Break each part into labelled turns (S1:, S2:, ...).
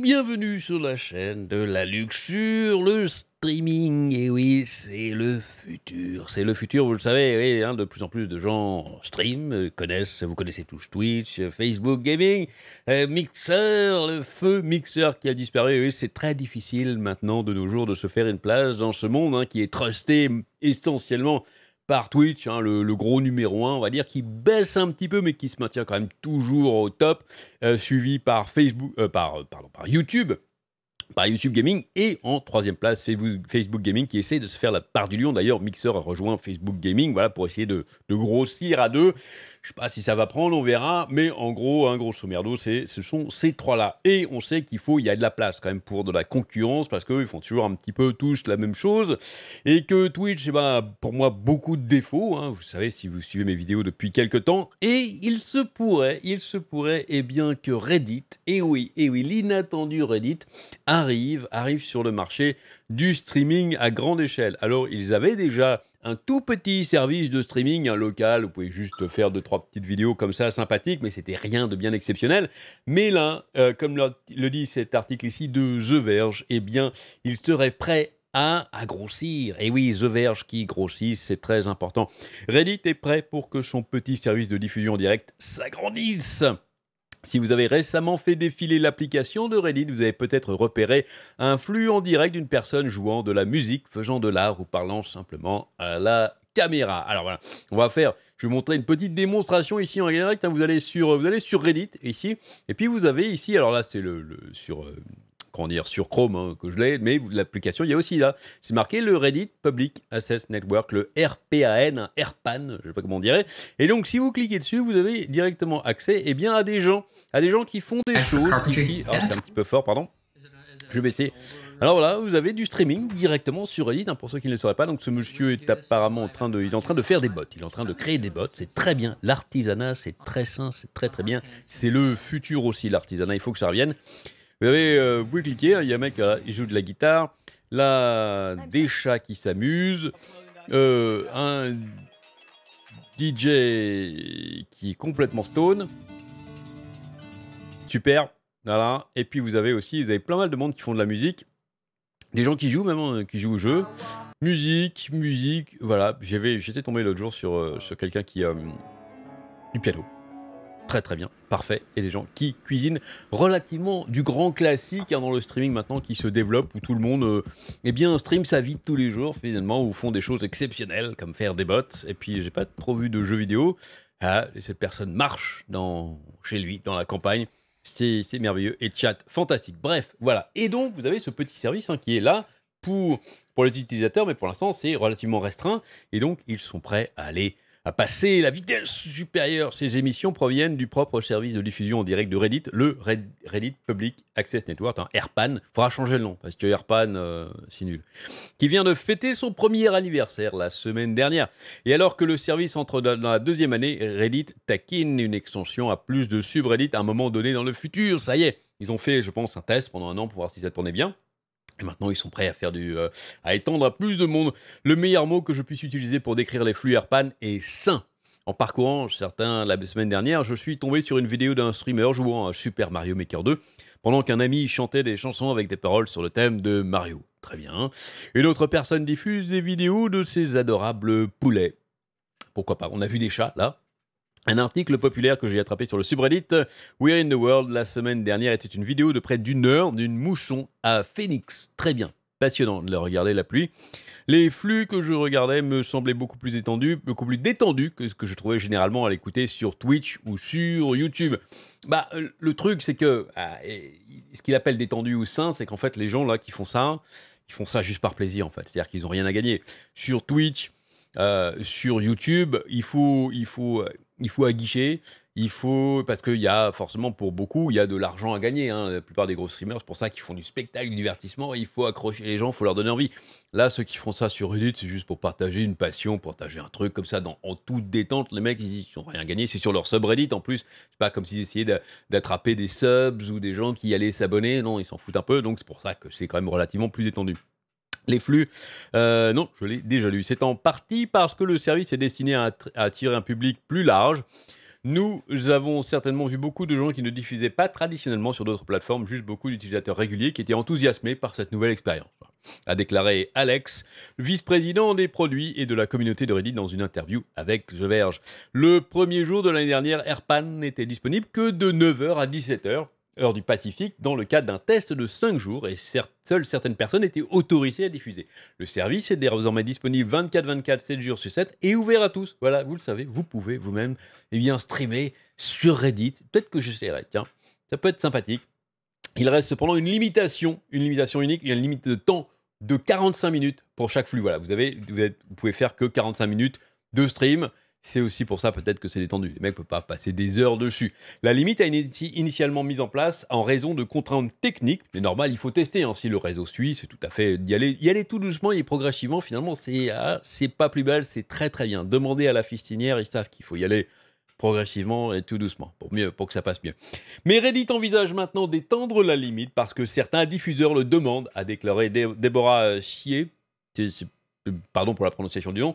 S1: bienvenue sur la chaîne de la luxure, le streaming, et oui, c'est le futur, c'est le futur, vous le savez, hein, de plus en plus de gens stream, connaissent, vous connaissez tous Twitch, Facebook Gaming, euh, Mixer, le feu Mixer qui a disparu, oui, c'est très difficile maintenant de nos jours de se faire une place dans ce monde hein, qui est trusté essentiellement par Twitch, hein, le, gros numéro 1, on va dire, qui baisse un petit peu, mais qui se maintient quand même toujours au top, euh, suivi par Facebook, euh, par, euh, pardon, par YouTube, par YouTube Gaming et en troisième place Facebook, Gaming qui essaie de se faire la part du lion. D'ailleurs, Mixer a rejoint Facebook Gaming voilà, pour essayer de grossir à deux. Je sais pas si ça va prendre, on verra. Mais en gros, un gros grosso c'est ce sont ces trois-là. Et on sait qu'il faut, il y a de la place quand même pour de la concurrence parce qu'ils font toujours un petit peu tous la même chose. Et que Twitch, eh pas ben, pour moi, beaucoup de défauts. Hein. vous savez, si vous suivez mes vidéos depuis quelques temps. Et il se pourrait, il se pourrait, et eh bien, que Reddit, et eh oui, et eh oui, l'inattendu Reddit, arrive, arrive sur le marché du streaming à grande échelle. Alors, ils avaient déjà un tout petit service de streaming, un local, vous pouvez juste faire deux, trois petites vidéos comme ça, sympathiques, mais c'était rien de bien exceptionnel. Mais là, euh, comme le, dit cet article ici de The Verge, eh bien, ils seraient prêts à, à grossir. Et oui, The Verge qui grossit, c'est très important. Reddit est prêt pour que son petit service de diffusion directe s'agrandisse. Si vous avez récemment fait défiler l'application de Reddit, vous avez peut-être repéré un flux en direct d'une personne jouant de la musique, faisant de l'art ou parlant simplement à la caméra. Alors voilà, on va faire, je vais montrer une petite démonstration ici en direct. Hein. vous, allez sur, vous allez sur Reddit ici, et puis vous avez ici, alors là c'est le, sur... Euh, dire, sur Chrome, hein, que je l'ai, mais l'application, il y a aussi là, c'est marqué le Reddit Public Access Network, le RPAN, hein, RPAN, je sais pas comment on dirait. Et donc, si vous cliquez dessus, vous avez directement accès et eh bien, à des gens, à des gens qui font des choses ici. Ah, c'est un petit peu fort, pardon. Je vais baisser. Alors là, vous avez du streaming directement sur Reddit, hein, pour ceux qui ne le sauraient pas. Donc ce monsieur est apparemment en train de, est en train de faire des bots, il est en train de créer des bots. C'est très bien. L'artisanat, c'est très sain, c'est très très bien. C'est le futur aussi l'artisanat. Il faut que ça revienne. Vous, avez, euh, pouvez cliquer, hein, il y a un mec, qui joue de la guitare, là, ah, des chats qui s'amusent, euh, un DJ qui est complètement stone. Super, voilà. Et puis vous avez aussi, vous avez plein mal de monde qui font de la musique, des gens qui jouent même, hein, qui jouent au jeu. Musique, musique, voilà. J'étais tombé l'autre jour sur, euh, quelqu'un qui... a du piano très très bien, parfait, et les gens qui cuisinent relativement du grand classique hein, dans le streaming maintenant qui se développe, où tout le monde euh, eh bien, stream sa vie de tous les jours finalement, ou font des choses exceptionnelles comme faire des bots, et puis j'ai pas trop vu de jeux vidéo, ah, et cette personne marche dans, chez lui, dans la campagne, c'est merveilleux, et chat, fantastique, bref, voilà. Et donc vous avez ce petit service hein, qui est là pour, pour les utilisateurs, mais pour l'instant c'est relativement restreint, et donc ils sont prêts à aller à passer la vitesse supérieure. Ces émissions proviennent du propre service de diffusion en direct de Reddit, le Reddit Public Access Network, un hein, AirPan. Il faudra changer le nom parce que AirPan, euh, c'est nul. Qui vient de fêter son premier anniversaire la semaine dernière. Et alors que le service entre dans la deuxième année, Reddit taquine une extension à plus de subreddits à un moment donné dans le futur. Ça y est, ils ont fait, je pense, un test pendant un an pour voir si ça tournait bien. Et maintenant, ils sont prêts à faire du, euh, à étendre à plus de monde. Le meilleur mot que je puisse utiliser pour décrire les flux AirPan est sain. En parcourant certains la semaine dernière, je suis tombé sur une vidéo d'un streamer jouant à Super Mario Maker 2 pendant qu'un ami chantait des chansons avec des paroles sur le thème de Mario. Très bien. Une autre personne diffuse des vidéos de ses adorables poulets. Pourquoi pas On a vu des chats là, un article populaire que j'ai attrapé sur le subreddit euh, We're in the World la semaine dernière était une vidéo de près d'une heure d'une mouchon à Phoenix. Très bien, passionnant de regarder la pluie. Les flux que je regardais me semblaient beaucoup plus étendus, beaucoup plus détendus que ce que je trouvais généralement à l'écouter sur Twitch ou sur YouTube. Bah, euh, le truc, c'est que ah, ce qu'il appelle détendu ou sain, c'est qu'en fait, les gens là qui font ça, ils font ça juste par plaisir en fait. C'est-à-dire qu'ils n'ont rien à gagner. Sur Twitch, euh, sur YouTube, il faut, il faut il faut aguicher, il faut parce qu'il y a forcément pour beaucoup, il y a de l'argent à gagner. Hein. La plupart des gros streamers, c'est pour ça qu'ils font du spectacle, du divertissement. il faut accrocher les gens, il faut leur donner envie. Là, ceux qui font ça sur Reddit, c'est juste pour partager une passion, partager un truc comme ça, en toute détente. Les mecs, ils n'ont rien gagné. C'est sur leur subreddit en plus. C'est pas comme s'ils essayaient d'attraper des subs ou des gens qui allaient s'abonner. Non, ils s'en foutent un peu. Donc c'est pour ça que c'est quand même relativement plus détendu les flux. Euh, non, je l'ai déjà lu. C'est en partie parce que le service est destiné à attirer un public plus large. Nous avons certainement vu beaucoup de gens qui ne diffusaient pas traditionnellement sur d'autres plateformes, juste beaucoup d'utilisateurs réguliers qui étaient enthousiasmés par cette nouvelle expérience, a déclaré Alex, vice-président des produits et de la communauté de Reddit dans une interview avec The Verge. Le premier jour de l'année dernière, Airpan n'était disponible que de 9h à 17h heure du Pacifique dans le cadre d'un test de 5 jours et seules certaines personnes étaient autorisées à diffuser. Le service est désormais disponible 24-24, 7 jours sur 7 et ouvert à tous. Voilà, vous le savez, vous pouvez vous-même eh bien streamer sur Reddit. Peut-être que j'essaierai, tiens, ça peut être sympathique. Il reste cependant une limitation, une limitation unique, il y a une limite de temps de 45 minutes pour chaque flux. Voilà, vous, avez, vous, vous pouvez faire que 45 minutes de stream. C'est aussi pour ça peut-être que c'est détendu. Les mecs ne peuvent pas passer des heures dessus. La limite a été initialement mise en place en raison de contraintes techniques. Mais normal, il faut tester. Hein. Si le réseau suit, c'est tout à fait d'y aller, y aller tout doucement et progressivement. Finalement, c'est ah, pas plus mal, c'est très très bien. Demandez à la fistinière, ils savent qu'il faut y aller progressivement et tout doucement, pour, mieux, pour que ça passe mieux. Mais Reddit envisage maintenant d'étendre la limite parce que certains diffuseurs le demandent, a déclaré Déborah Chier, euh, pardon pour la prononciation du nom,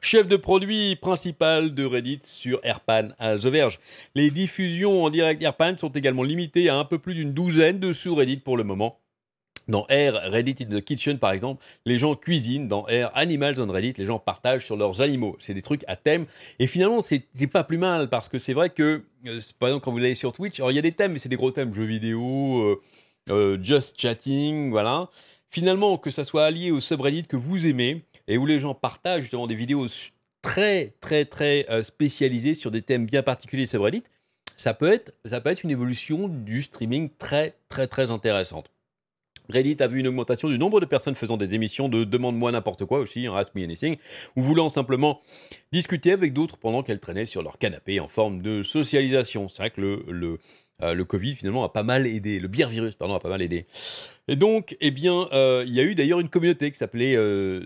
S1: chef de produit principal de Reddit sur Airpan à The Verge. Les diffusions en direct Airpan sont également limitées à un peu plus d'une douzaine de sous-Reddit pour le moment. Dans Air, Reddit in the Kitchen par exemple, les gens cuisinent. Dans Air, Animals on Reddit, les gens partagent sur leurs animaux. C'est des trucs à thème. Et finalement, c'est pas plus mal parce que c'est vrai que, euh, par exemple, quand vous allez sur Twitch, il y a des thèmes, mais c'est des gros thèmes jeux vidéo, euh, just chatting, voilà. Finalement, que ça soit allié au subreddit que vous aimez et où les gens partagent justement des vidéos très, très, très euh, spécialisées sur des thèmes bien particuliers subreddit, ça peut être, ça peut être une évolution du streaming très, très, très intéressante. Reddit a vu une augmentation du nombre de personnes faisant des émissions de demande-moi n'importe quoi aussi, hein, Ask Me Anything, ou voulant simplement discuter avec d'autres pendant qu'elles traînaient sur leur canapé en forme de socialisation. C'est vrai que le, le, euh, le, Covid finalement a pas mal aidé, le bien virus pardon a pas mal aidé. Et donc, eh bien, euh, il y a eu d'ailleurs une communauté qui s'appelait euh,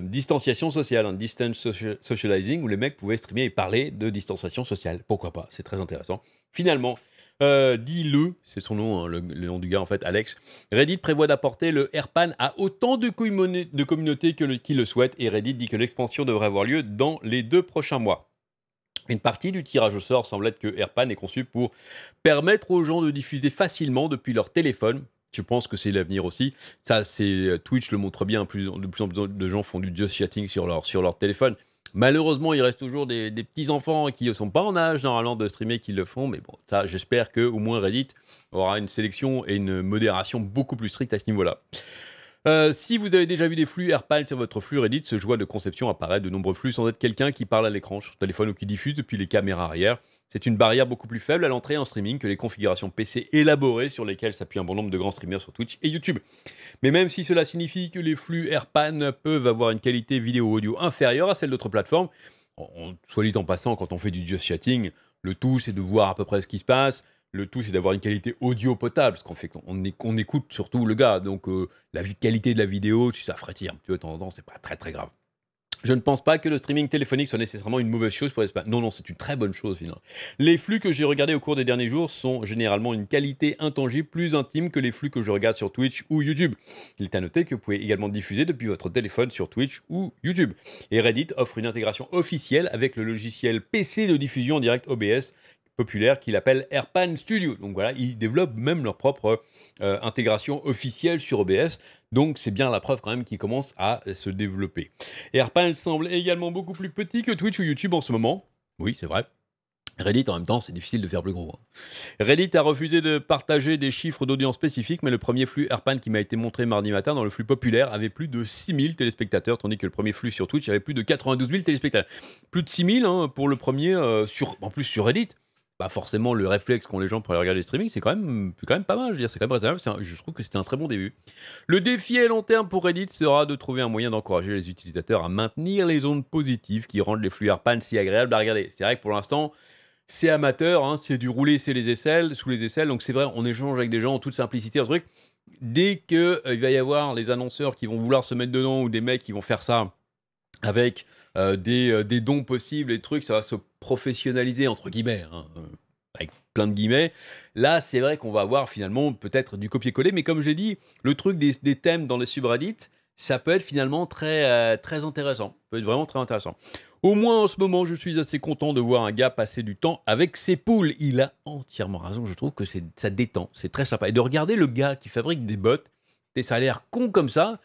S1: distanciation sociale, hein, distance socializing, où les mecs pouvaient streamer et parler de distanciation sociale. Pourquoi pas C'est très intéressant. Finalement dit euh, Dis-le, c'est son nom, hein, le, nom du gars en fait, Alex. Reddit prévoit d'apporter le Airpan à autant de, de communautés que le, qui le souhaitent et Reddit dit que l'expansion devrait avoir lieu dans les deux prochains mois. Une partie du tirage au sort semble être que Airpan est conçu pour permettre aux gens de diffuser facilement depuis leur téléphone. Je pense que c'est l'avenir aussi. Ça, c'est euh, Twitch le montre bien. de plus en plus de gens font du just chatting sur leur, sur leur téléphone. Malheureusement, il reste toujours des, petits-enfants qui ne sont pas en âge normalement de streamer qui le font, mais bon, ça, j'espère que au moins Reddit aura une sélection et une modération beaucoup plus stricte à ce niveau-là. Euh, si vous avez déjà vu des flux AirPan sur votre flux Reddit, ce joie de conception apparaît de nombreux flux sans être quelqu'un qui parle à l'écran sur téléphone ou qui diffuse depuis les caméras arrière. C'est une barrière beaucoup plus faible à l'entrée en streaming que les configurations PC élaborées sur lesquelles s'appuient un bon nombre de grands streamers sur Twitch et YouTube. Mais même si cela signifie que les flux AirPan peuvent avoir une qualité vidéo audio inférieure à celle d'autres plateformes, on, soit dit en passant, quand on fait du just chatting, le tout c'est de voir à peu près ce qui se passe, le tout, c'est d'avoir une qualité audio potable, parce qu'en fait, on, écoute surtout le gars. Donc, euh, la qualité de la vidéo, si ça frétille un petit peu de temps en temps, c'est pas très très grave. Je ne pense pas que le streaming téléphonique soit nécessairement une mauvaise chose pour l'espace. Non, non, c'est une très bonne chose finalement. Les flux que j'ai regardés au cours des derniers jours sont généralement une qualité intangible plus intime que les flux que je regarde sur Twitch ou YouTube. Il est à noter que vous pouvez également diffuser depuis votre téléphone sur Twitch ou YouTube. Et Reddit offre une intégration officielle avec le logiciel PC de diffusion en direct OBS populaire qu'il appelle Airpan Studio. Donc voilà, ils développent même leur propre euh, intégration officielle sur OBS. Donc c'est bien la preuve quand même qu'ils commencent à euh, se développer. Airpan semble également beaucoup plus petit que Twitch ou YouTube en ce moment. Oui, c'est vrai. Reddit, en même temps, c'est difficile de faire plus gros. Hein. Reddit a refusé de partager des chiffres d'audience spécifiques, mais le premier flux Airpan qui m'a été montré mardi matin dans le flux populaire avait plus de 6000 téléspectateurs, tandis que le premier flux sur Twitch avait plus de 92 000 téléspectateurs. Plus de 6000 hein, pour le premier, euh, sur, en plus sur Reddit. Bah, forcément le réflexe qu'ont les gens pour aller regarder le streaming, c'est quand même, quand même pas mal. Je veux dire, c'est quand même raisonnable. je trouve que c'était un très bon début. Le défi à long terme pour Reddit sera de trouver un moyen d'encourager les utilisateurs à maintenir les ondes positives qui rendent les flux panne si agréables à regarder. C'est vrai que pour l'instant, c'est amateur, hein, c'est du rouler, c'est les aisselles, sous les aisselles. Donc c'est vrai, on échange avec des gens en toute simplicité, un truc. Dès qu'il euh, va y avoir les annonceurs qui vont vouloir se mettre dedans ou des mecs qui vont faire ça avec euh, euh, des, dons possibles, des trucs, ça va se professionnaliser, entre guillemets, hein, euh, avec plein de guillemets. Là, c'est vrai qu'on va avoir finalement peut-être du copier-coller, mais comme j'ai dit, le truc des, thèmes dans les subreddits, ça peut être finalement très, très intéressant. peut être vraiment très intéressant. Au moins en ce moment, je suis assez content de voir un gars passer du temps avec ses poules. Il a entièrement raison, je trouve que ça détend, c'est très sympa. Et de regarder le gars qui fabrique des bottes, des ça a l'air con comme ça,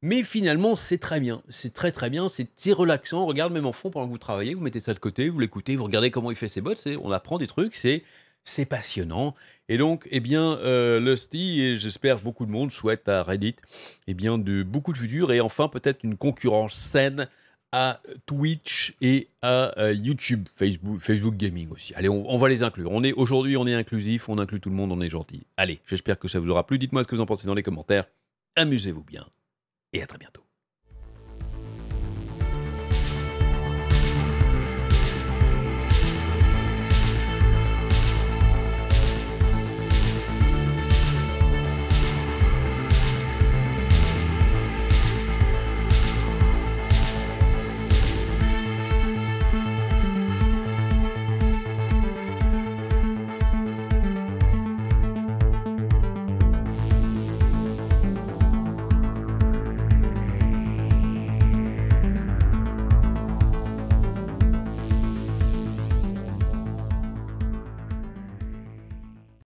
S1: mais finalement, c'est très bien. C'est très très bien. C'est relaxant. regarde même en fond pendant que vous travaillez. Vous mettez ça de côté, vous l'écoutez, vous regardez comment il fait ses bottes. On apprend des trucs. C'est c'est passionnant. Et donc, eh bien, euh, Lusty, et j'espère beaucoup de monde souhaite à Reddit, eh bien, de beaucoup de futurs. et enfin peut-être une concurrence saine à Twitch et à euh, YouTube, Facebook, Facebook Gaming aussi. Allez, on, on va les inclure. On est aujourd'hui, on est inclusif, on inclut tout le monde, on est gentil. Allez, j'espère que ça vous aura plu. Dites-moi ce que vous en pensez dans les commentaires. Amusez-vous bien et à très bientôt.